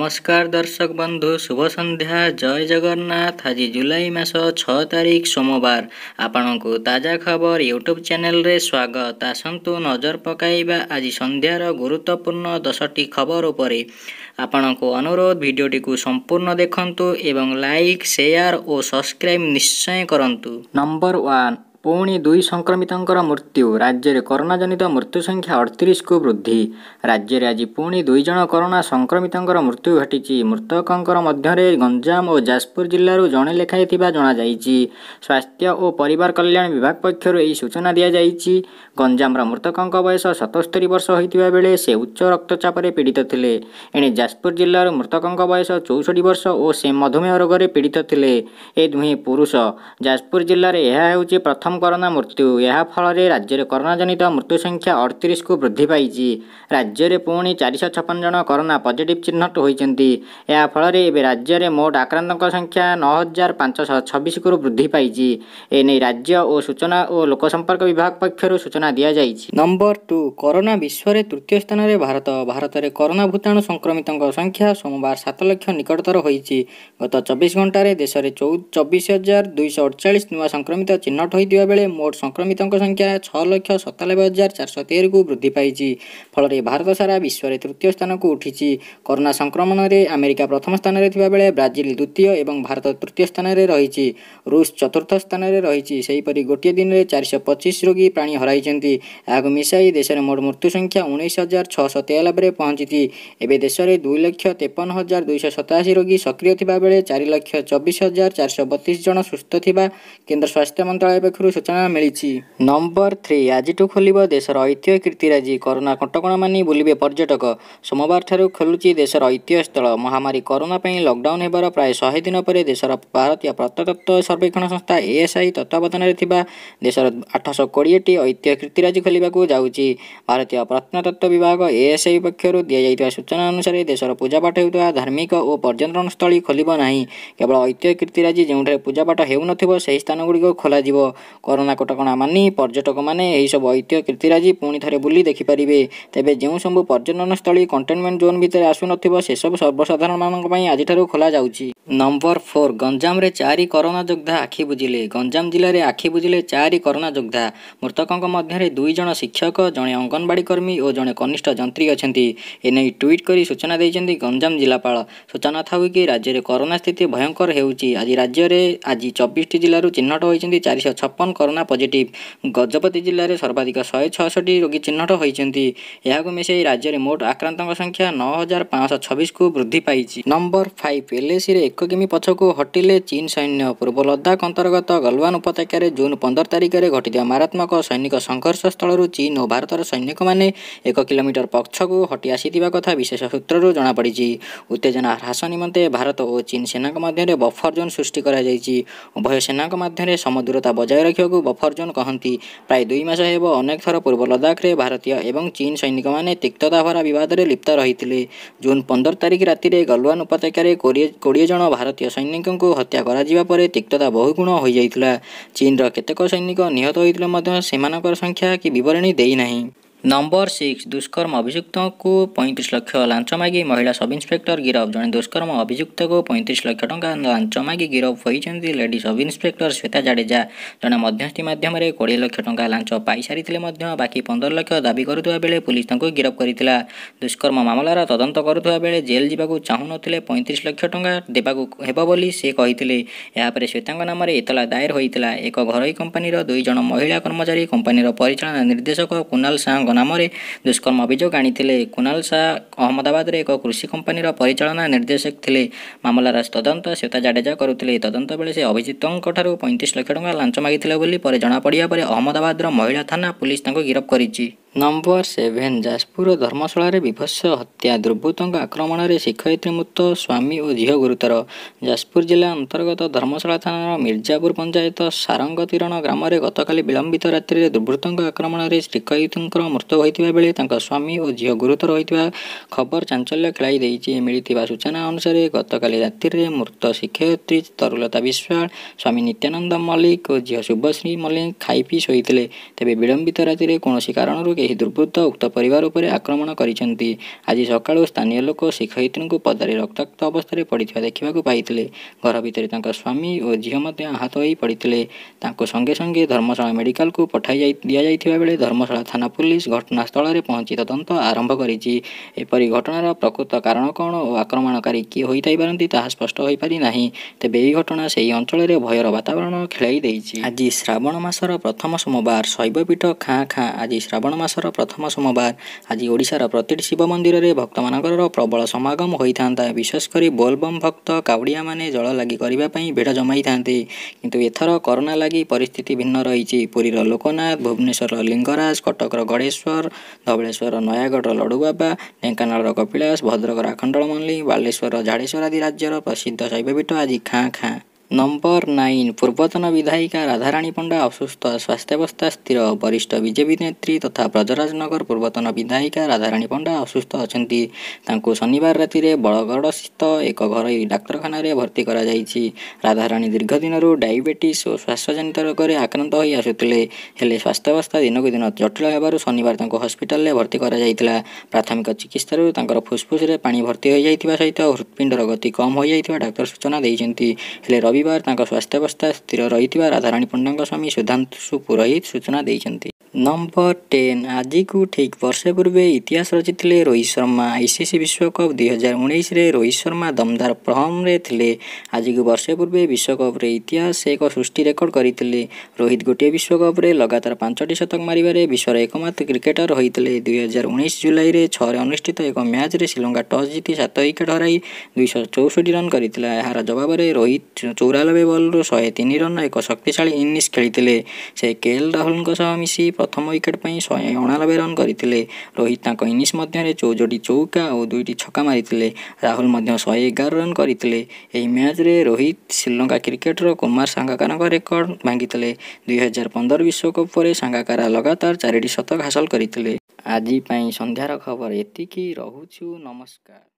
ନମସ୍କାର ଦର୍ଶକ ବନ୍ଧୁ ଶୁଭ ସନ୍ଧ୍ୟା ଜୟ ଜଗନ୍ନାଥ ଆଜି ଜୁଲାଇ ମାସ ଛଅ ତାରିଖ ସୋମବାର ଆପଣଙ୍କୁ ତାଜା ଖବର ୟୁଟ୍ୟୁବ ଚ୍ୟାନେଲରେ ସ୍ୱାଗତ ଆସନ୍ତୁ ନଜର ପକାଇବା ଆଜି ସନ୍ଧ୍ୟାର ଗୁରୁତ୍ୱପୂର୍ଣ୍ଣ ଦଶଟି ଖବର ଉପରେ ଆପଣଙ୍କୁ ଅନୁରୋଧ ଭିଡ଼ିଓଟିକୁ ସମ୍ପୂର୍ଣ୍ଣ ଦେଖନ୍ତୁ ଏବଂ ଲାଇକ୍ ସେୟାର ଓ ସବସ୍କ୍ରାଇବ୍ ନିଶ୍ଚୟ କରନ୍ତୁ ନମ୍ବର ୱାନ୍ ପୁଣି ଦୁଇ ସଂକ୍ରମିତଙ୍କର ମୃତ୍ୟୁ ରାଜ୍ୟରେ କରୋନା ଜନିତ ମୃତ୍ୟୁ ସଂଖ୍ୟା ଅଠତିରିଶକୁ ବୃଦ୍ଧି ରାଜ୍ୟରେ ଆଜି ପୁଣି ଦୁଇ ଜଣ କରୋନା ସଂକ୍ରମିତଙ୍କର ମୃତ୍ୟୁ ଘଟିଛି ମୃତକଙ୍କର ମଧ୍ୟରେ ଗଞ୍ଜାମ ଓ ଯାଜପୁର ଜିଲ୍ଲାରୁ ଜଣେ ଲେଖାଏଁ ଥିବା ଜଣାଯାଇଛି ସ୍ୱାସ୍ଥ୍ୟ ଓ ପରିବାର କଲ୍ୟାଣ ବିଭାଗ ପକ୍ଷରୁ ଏହି ସୂଚନା ଦିଆଯାଇଛି ଗଞ୍ଜାମର ମୃତକଙ୍କ ବୟସ ସତସ୍ତରି ବର୍ଷ ହୋଇଥିବା ବେଳେ ସେ ଉଚ୍ଚ ରକ୍ତଚାପରେ ପୀଡ଼ିତ ଥିଲେ ଏଣେ ଯାଜପୁର ଜିଲ୍ଲାରୁ ମୃତକଙ୍କ ବୟସ ଚଉଷଠି ବର୍ଷ ଓ ସେ ମଧୁମେହ ରୋଗରେ ପୀଡ଼ିତ ଥିଲେ ଏ ଦୁହେଁ ପୁରୁଷ ଯାଜପୁର ଜିଲ୍ଲାରେ ଏହା ହେଉଛି ପ୍ରଥମ ପ୍ରଥମ କରୋନା ମୃତ୍ୟୁ ଏହା ଫଳରେ ରାଜ୍ୟରେ କରୋନାଜନିତ ମୃତ୍ୟୁ ସଂଖ୍ୟା ଅଡ଼ତିରିଶକୁ ବୃଦ୍ଧି ପାଇଛି ରାଜ୍ୟରେ ପୁଣି ଚାରିଶହ ଛପନ ଜଣ କରୋନା ପଜିଟିଭ୍ ଚିହ୍ନଟ ହୋଇଛନ୍ତି ଏହା ଫଳରେ ଏବେ ରାଜ୍ୟରେ ମୋଟ ଆକ୍ରାନ୍ତଙ୍କ ସଂଖ୍ୟା ନଅ ହଜାର ପାଞ୍ଚଶହ ଛବିଶକୁ ବୃଦ୍ଧି ପାଇଛି ଏନେଇ ରାଜ୍ୟ ଓ ସୂଚନା ଓ ଲୋକସମ୍ପର୍କ ବିଭାଗ ପକ୍ଷରୁ ସୂଚନା ଦିଆଯାଇଛି ନମ୍ବର ଟୁ କରୋନା ବିଶ୍ୱରେ ତୃତୀୟ ସ୍ଥାନରେ ଭାରତ ଭାରତରେ କରୋନା ଭୂତାଣୁ ସଂକ୍ରମିତଙ୍କ ସଂଖ୍ୟା ସୋମବାର ସାତ ଲକ୍ଷ ନିକଟତର ହୋଇଛି ଗତ ଚବିଶ ଘଣ୍ଟାରେ ଦେଶରେ ଚବିଶ ହଜାର ଦୁଇଶହ ଅଡ଼ଚାଳିଶ ନୂଆ ସଂକ୍ରମିତ ଚିହ୍ନଟ ହୋଇଥିବା କରିବା ବେଳେ ମୋଟ ସଂକ୍ରମିତଙ୍କ ସଂଖ୍ୟା ଛଅ ଲକ୍ଷ ସତାନବେ ହଜାର ଚାରିଶହ ତେରକୁ ବୃଦ୍ଧି ପାଇଛି ଫଳରେ ଭାରତ ସାରା ବିଶ୍ୱରେ ତୃତୀୟ ସ୍ଥାନକୁ ଉଠିଛି କରୋନା ସଂକ୍ରମଣରେ ଆମେରିକା ପ୍ରଥମ ସ୍ଥାନରେ ଥିବାବେଳେ ବ୍ରାଜିଲ ଦ୍ୱିତୀୟ ଏବଂ ଭାରତ ତୃତୀୟ ସ୍ଥାନରେ ରହିଛି ରୁଷ ଚତୁର୍ଥ ସ୍ଥାନରେ ରହିଛି ସେହିପରି ଗୋଟିଏ ଦିନରେ ଚାରିଶହ ପଚିଶ ରୋଗୀ ପ୍ରାଣୀ ହରାଇଛନ୍ତି ଏହାକୁ ମିଶାଇ ଦେଶରେ ମୋଟ ମୃତ୍ୟୁ ସଂଖ୍ୟା ଉଣେଇଶ ହଜାର ଛଅଶହ ତେୟାନବେରେ ପହଞ୍ଚିଛି ଏବେ ଦେଶରେ ଦୁଇ ଲକ୍ଷ ତେପନ ହଜାର ଦୁଇଶହ ସତାଅଶୀ ରୋଗୀ ସକ୍ରିୟ ଥିବାବେଳେ ଚାରି ଲକ୍ଷ ଚବିଶ ହଜାର ଚାରିଶହ ବତିଶ ଜଣ ସୁସ୍ଥ ଥିବା କେନ୍ଦ୍ର ସ୍ୱାସ୍ଥ୍ୟ ମନ୍ତ୍ରଣାଳୟ ପକ୍ଷରୁ ସୂଚନା ମିଳିଛି ନମ୍ବର ଥ୍ରୀ ଆଜିଠୁ ଖୋଲିବ ଦେଶର ଐତିହ୍ୟ କୀର୍ତ୍ତିରାଜି କରୋନା କଟକଣା ମାନି ବୁଲିବେ ପର୍ଯ୍ୟଟକ ସୋମବାର ଠାରୁ ଖୋଲୁଛି ଦେଶର ଐତିହ୍ୟ ସ୍ଥଳ ମହାମାରୀ କରୋନା ପାଇଁ ଲକ୍ଡାଉନ୍ ହେବାର ପ୍ରାୟ ଶହେ ଦିନ ପରେ ଦେଶର ଭାରତୀୟ ପ୍ରତ୍ନତତ୍ତ୍ୱ ସର୍ବେକ୍ଷଣ ସଂସ୍ଥା ଏଏସ୍ଆଇ ତତ୍ତ୍ୱାବଧାନରେ ଥିବା ଦେଶର ଆଠଶହ କୋଡ଼ିଏଟି ଐତିହ୍ୟ କୀର୍ତ୍ତିରାଜି ଖୋଲିବାକୁ ଯାଉଛି ଭାରତୀୟ ପ୍ରତ୍ନତତ୍ତ୍ୱ ବିଭାଗ ଏଏସ୍ଆଇ ପକ୍ଷରୁ ଦିଆଯାଇଥିବା ସୂଚନା ଅନୁସାରେ ଦେଶର ପୂଜାପାଠ ହେଉଥିବା ଧାର୍ମିକ ଓ ପର୍ଯ୍ୟଟନ ସ୍ଥଳୀ ଖୋଲିବ ନାହିଁ କେବଳ ଐତିହ୍ୟ କୀର୍ତ୍ତିରାଜି ଯେଉଁଠାରେ ପୂଜାପାଠ ହେଉନଥିବ ସେହି ସ୍ଥାନ ଗୁଡ଼ିକ ଖୋଲାଯିବ କରୋନା କଟକଣା ମାନି ପର୍ଯ୍ୟଟକମାନେ ଏହିସବୁ ଐତିହ୍ୟ କୀର୍ତ୍ତିରାଜି ପୁଣି ଥରେ ବୁଲି ଦେଖିପାରିବେ ତେବେ ଯେଉଁ ସବୁ ପର୍ଯ୍ୟଟନସ୍ଥଳୀ କଣ୍ଟେନମେଣ୍ଟ ଜୋନ୍ ଭିତରେ ଆସୁନଥିବ ସେସବୁ ସର୍ବସାଧାରଣମାନଙ୍କ ପାଇଁ ଆଜିଠାରୁ ଖୋଲାଯାଉଛି ନମ୍ବର ଫୋର୍ ଗଞ୍ଜାମରେ ଚାରି କରୋନା ଯୋଦ୍ଧା ଆଖି ବୁଜିଲେ ଗଞ୍ଜାମ ଜିଲ୍ଲାରେ ଆଖି ବୁଜିଲେ ଚାରି କରୋନା ଯୋଦ୍ଧା ମୃତକଙ୍କ ମଧ୍ୟରେ ଦୁଇ ଜଣ ଶିକ୍ଷକ ଜଣେ ଅଙ୍ଗନବାଡ଼ି କର୍ମୀ ଓ ଜଣେ କନିଷ୍ଠ ଯନ୍ତ୍ରୀ ଅଛନ୍ତି ଏନେଇ ଟ୍ୱିଟ୍ କରି ସୂଚନା ଦେଇଛନ୍ତି ଗଞ୍ଜାମ ଜିଲ୍ଲାପାଳ ସୂଚନା ଥାଉ କି ରାଜ୍ୟରେ କରୋନା ସ୍ଥିତି ଭୟଙ୍କର ହେଉଛି ଆଜି ରାଜ୍ୟରେ ଆଜି ଚବିଶଟି ଜିଲ୍ଲାରୁ ଚିହ୍ନଟ ହୋଇଛନ୍ତି ଚାରିଶହ ଛପନ ପ୍ରଥମ କରୋନା ପଜିଟିଭ୍ ଗଜପତି ଜିଲ୍ଲାରେ ସର୍ବାଧିକ ଶହେ ଛଅଷଠି ରୋଗୀ ଚିହ୍ନଟ ହୋଇଛନ୍ତି ଏହାକୁ ମିଶାଇ ରାଜ୍ୟରେ ମୋଟ ଆକ୍ରାନ୍ତଙ୍କ ସଂଖ୍ୟା ନଅ ହଜାର ପାଞ୍ଚଶହ ଛବିଶକୁ ବୃଦ୍ଧି ପାଇଛି ନମ୍ବର ଫାଇଭ ଏଲ୍ଏସିରେ ଏକ କିମି ପଛକୁ ହଟିଲେ ଚୀନ ସୈନ୍ୟ ପୂର୍ବ ଲଦାଖ ଅନ୍ତର୍ଗତ ଗଲୱାନ ଉପତ୍ୟକାରେ ଜୁନ୍ ପନ୍ଦର ତାରିଖରେ ଘଟିଥିବା ମାରାତ୍ମକ ସୈନିକ ସଂଘର୍ଷ ସ୍ଥଳରୁ ଚୀନ ଓ ଭାରତର ସୈନିକମାନେ ଏକ କିଲୋମିଟର ପଛକୁ ହଟି ଆସିଥିବା କଥା ବିଶେଷ ସୂତ୍ରରୁ ଜଣାପଡ଼ିଛି ଉତ୍ତେଜନା ହ୍ରାସ ନିମନ୍ତେ ଭାରତ ଓ ଚୀନ ସେନାଙ୍କ ମଧ୍ୟରେ ବଫର ଜୋନ୍ ସୃଷ୍ଟି କରାଯାଇଛି ଉଭୟ ସେନାଙ୍କ ମଧ୍ୟରେ ସମଦୂରତା ବଜାୟ ରଖିବା ସଂଖ୍ୟକୁ ବଫର ଜୋନ୍ କହନ୍ତି ପ୍ରାୟ ଦୁଇ ମାସ ହେବ ଅନେକ ଥର ପୂର୍ବ ଲଦାଖରେ ଭାରତୀୟ ଏବଂ ଚୀନ ସୈନିକମାନେ ତିକ୍ତତା ଭରା ବିବାଦରେ ଲିପ୍ତ ରହିଥିଲେ ଜୁନ୍ ପନ୍ଦର ତାରିଖ ରାତିରେ ଗଲୱାନ ଉପତ୍ୟକାରେ କୋଡ଼ିଏ କୋଡ଼ିଏ ଜଣ ଭାରତୀୟ ସୈନିକଙ୍କୁ ହତ୍ୟା କରାଯିବା ପରେ ତିକ୍ତତା ବହୁଗୁଣ ହୋଇଯାଇଥିଲା ଚୀନର କେତେକ ସୈନିକ ନିହତ ହୋଇଥିଲେ ମଧ୍ୟ ସେମାନଙ୍କର ସଂଖ୍ୟା କି ବିବରଣୀ ଦେଇନାହିଁ नम्बर सिक्स दुष्कर्म अभियुक्तको पैँतिस लक्ष ला मागी महिला सब इन्स्पेक्टर गिरफ जने दुष्कर्म अभियुक्तको पैँतिस लक्ष टा लान्छ मगि lady ladies inspector Shweta Jadeja जने मध्यस्थी माध्यमले कडि लक्ष पाइसारिथिले मध्य बाँकी पन्ध्र लक्ष दाबी बेले पुलिस तँको गिरफ गरिथिला दुष्कर्म तदन्त गरुथिबा बेले जेल जेल् चाहनले पैँतिस लक्ष टा बोली यापरे श्वेताको नामरे एतला दायर हुन्छ एक घरै कम्पनीर दुई दुईजना महिला कर्मचारी कम्पनीर परिचालन निर्देशक कुनाल साङ ନାମରେ ଦୁଷ୍କର୍ମ ଅଭିଯୋଗ ଆଣିଥିଲେ କୁନାଲ ଶାହା ଅହମ୍ମଦାବାଦରେ ଏକ କୃଷି କମ୍ପାନୀର ପରିଚାଳନା ନିର୍ଦ୍ଦେଶକ ଥିଲେ ମାମଲାର ତଦନ୍ତ ଶ୍ୱେତା ଜାଡେଜା କରୁଥିଲେ ତଦନ୍ତ ବେଳେ ସେ ଅଭିଜିତଙ୍କଠାରୁ ପଇଁତିରିଶ ଲକ୍ଷ ଟଙ୍କା ଲାଞ୍ଚ ମାଗିଥିଲେ ବୋଲି ପରେ ଜଣାପଡ଼ିବା ପରେ ଅହମ୍ମଦାବାଦର ମହିଳା ଥାନା ପୁଲିସ୍ ତାଙ୍କୁ ଗିରଫ କରିଛି ନମ୍ବର ସେଭେନ୍ ଯାଜପୁର ଧର୍ମଶାଳାରେ ବିଭତ୍ସ ହତ୍ୟା ଦୁର୍ବୃତ୍ତଙ୍କ ଆକ୍ରମଣରେ ଶିକ୍ଷୟିତ୍ରୀ ମୃତ ସ୍ୱାମୀ ଓ ଝିଅ ଗୁରୁତର ଯାଜପୁର ଜିଲ୍ଲା ଅନ୍ତର୍ଗତ ଧର୍ମଶାଳା ଥାନାର ମିର୍ଜାପୁର ପଞ୍ଚାୟତ ସାରଙ୍ଗତିରଣ ଗ୍ରାମରେ ଗତକାଲି ବିଳମ୍ବିତ ରାତ୍ରିରେ ଦୁର୍ବୃତ୍ତଙ୍କ ଆକ୍ରମଣରେ ଶିକ୍ଷୟିତୀଙ୍କର ମୃତ୍ୟୁ ହୋଇଥିବା ବେଳେ ତାଙ୍କ ସ୍ୱାମୀ ଓ ଝିଅ ଗୁରୁତର ହୋଇଥିବା ଖବର ଚାଞ୍ଚଲ୍ୟ ଖେଳାଇ ଦେଇଛି ମିଳିଥିବା ସୂଚନା ଅନୁସାରେ ଗତକାଲି ରାତ୍ରିରେ ମୃତ ଶିକ୍ଷୟିତ୍ରୀ ତରୁଲତା ବିଶ୍ୱାଳ ସ୍ୱାମୀ ନିତ୍ୟାନନ୍ଦ ମଲ୍ଲିକ ଓ ଝିଅ ଶୁଭଶ୍ରୀ ମଲ୍ଲିକ ଖାଇପିଇ ଶୋଇଥିଲେ ତେବେ ବିଳମ୍ବିତ ରାତିରେ କୌଣସି କାରଣରୁ ଏହି ଦୁର୍ବୃତ୍ତ ଉକ୍ତ ପରିବାର ଉପରେ ଆକ୍ରମଣ କରିଛନ୍ତି ଆଜି ସକାଳୁ ସ୍ଥାନୀୟ ଲୋକ ଶିଖୟିତ୍ରୀଙ୍କୁ ପଦାରେ ରକ୍ତାକ୍ତ ଅବସ୍ଥାରେ ପଡ଼ିଥିବା ଦେଖିବାକୁ ପାଇଥିଲେ ଘର ଭିତରେ ତାଙ୍କ ସ୍ୱାମୀ ଓ ଝିଅ ମଧ୍ୟ ଆହତ ହୋଇ ପଡ଼ିଥିଲେ ତାଙ୍କୁ ସଙ୍ଗେ ସଙ୍ଗେ ଧର୍ମଶାଳା ମେଡିକାଲକୁ ପଠାଇ ଦିଆଯାଇଥିବା ବେଳେ ଧର୍ମଶାଳା ଥାନା ପୁଲିସ୍ ଘଟଣାସ୍ଥଳରେ ପହଞ୍ଚି ତଦନ୍ତ ଆରମ୍ଭ କରିଛି ଏପରି ଘଟଣାର ପ୍ରକୃତ କାରଣ କ'ଣ ଓ ଆକ୍ରମଣକାରୀ କିଏ ହୋଇଥାଇପାରନ୍ତି ତାହା ସ୍ପଷ୍ଟ ହୋଇପାରି ନାହିଁ ତେବେ ଏହି ଘଟଣା ସେହି ଅଞ୍ଚଳରେ ଭୟର ବାତାବରଣ ଖେଳାଇ ଦେଇଛି ଆଜି ଶ୍ରାବଣ ମାସର ପ୍ରଥମ ସୋମବାର ଶୈବପୀଠ ଖାଁ ଖାଁ ଆଜି ଶ୍ରାବଣ ମାସ ମାସର ପ୍ରଥମ ସୋମବାର ଆଜି ଓଡ଼ିଶାର ପ୍ରତିଟି ଶିବ ମନ୍ଦିରରେ ଭକ୍ତମାନଙ୍କର ପ୍ରବଳ ସମାଗମ ହୋଇଥାନ୍ତା ବିଶେଷ କରି ବୋଲବମ୍ ଭକ୍ତ କାଉଡ଼ିଆମାନେ ଜଳ ଲାଗି କରିବା ପାଇଁ ଭିଡ଼ ଜମାଇଥାନ୍ତି କିନ୍ତୁ ଏଥର କରୋନା ଲାଗି ପରିସ୍ଥିତି ଭିନ୍ନ ରହିଛି ପୁରୀର ଲୋକନାଥ ଭୁବନେଶ୍ୱରର ଲିଙ୍ଗରାଜ କଟକର ଗଡ଼େଶ୍ୱର ଧବଳେଶ୍ୱରର ନୟାଗଡ଼ର ଲଡ଼ୁବାବା ଢେଙ୍କାନାଳର କପିଳାସ ଭଦ୍ରକର ଆଖଣ୍ଡଳମଣି ବାଲେଶ୍ୱରର ଝାଡ଼େଶ୍ୱର ଆଦି ରାଜ୍ୟର ପ୍ରସିଦ୍ଧ ଶୈବପୀଠ ଆଜି ଖାଁ ଖାଁ ନମ୍ବର ନାଇନ୍ ପୂର୍ବତନ ବିଧାୟିକା ରାଧାରାଣୀ ପଣ୍ଡା ଅସୁସ୍ଥ ସ୍ୱାସ୍ଥ୍ୟାବସ୍ଥା ସ୍ଥିର ବରିଷ୍ଠ ବିଜେପି ନେତ୍ରୀ ତଥା ବ୍ରଜରାଜନଗର ପୂର୍ବତନ ବିଧାୟିକା ରାଧାରାଣୀ ପଣ୍ଡା ଅସୁସ୍ଥ ଅଛନ୍ତି ତାଙ୍କୁ ଶନିବାର ରାତିରେ ବଳଗଡ଼ସ୍ଥିତ ଏକ ଘରୋଇ ଡାକ୍ତରଖାନାରେ ଭର୍ତ୍ତି କରାଯାଇଛି ରାଧାରାଣୀ ଦୀର୍ଘ ଦିନରୁ ଡାଇବେଟିସ୍ ଓ ଶ୍ୱାସଜନିତ ରୋଗରେ ଆକ୍ରାନ୍ତ ହୋଇ ଆସୁଥିଲେ ହେଲେ ସ୍ୱାସ୍ଥ୍ୟାବସ୍ଥା ଦିନକୁ ଦିନ ଜଟିଳ ହେବାରୁ ଶନିବାର ତାଙ୍କୁ ହସ୍ପିଟାଲରେ ଭର୍ତ୍ତି କରାଯାଇଥିଲା ପ୍ରାଥମିକ ଚିକିତ୍ସାରୁ ତାଙ୍କର ଫୁସ୍ଫୁସ୍ରେ ପାଣି ଭର୍ତ୍ତି ହୋଇଯାଇଥିବା ସହିତ ହୃତ୍ପିଣ୍ଡର ଗତି କମ୍ ହୋଇଯାଇଥିବା ଡାକ୍ତର ସୂଚନା ଦେଇଛନ୍ତି ହେଲେ ରବି स्वास्थ्यावस्था स्थिर रहेछ राधाराणी पण्डा स्वामी सुधांशु पुरोहित सूचना नम्बर टेन आजको ठिक वर्षे पूर्वे इतिहास रचिए रोहित शर्मा इसिसि विश्वकप दुई हजार उन्नाइसले रोहित शर्मा दमदार प्रहम रे थिले आजको वर्षे विश्वकप रे इतिहास एक सृष्टि रेकर्ड गरि रोहित गोटे विश्वकप रे लगातार पाँच टि शतक मरबारे विश्वर एकमात्र क्रिकेटर रहेछ दुई हजार उन्नाइस रे छ अनुष्ठित एक रे श्रीलंका टस जिति सात विकेट वकेट हरै दुईश चौसठी रन गरिरह रे रोहित चौरानब्बे बल्रु शन रन एक शक्तिशाली इनिङ्स खेल्थले सेएल राहुलको सह मिसि ପ୍ରଥମ ୱିକେଟ୍ ପାଇଁ ଶହେ ଅଣାନବେ ରନ୍ କରିଥିଲେ ରୋହିତ ତାଙ୍କ ଇନିଂସ ମଧ୍ୟରେ ଚଉଦଟି ଚୌକା ଓ ଦୁଇଟି ଛକା ମାରିଥିଲେ ରାହୁଲ ମଧ୍ୟ ଶହେ ଏଗାର ରନ୍ କରିଥିଲେ ଏହି ମ୍ୟାଚ୍ରେ ରୋହିତ ଶ୍ରୀଲଙ୍କା କ୍ରିକେଟର କୁମାର ସାଙ୍ଗାକାରଙ୍କ ରେକର୍ଡ ଭାଙ୍ଗିଥିଲେ ଦୁଇହଜାର ପନ୍ଦର ବିଶ୍ୱକପ୍ ପରେ ସାଙ୍ଗାକାରା ଲଗାତାର ଚାରିଟି ଶତକ ହାସଲ କରିଥିଲେ ଆଜି ପାଇଁ ସନ୍ଧ୍ୟାର ଖବର ଏତିକି ରହୁଛୁ ନମସ୍କାର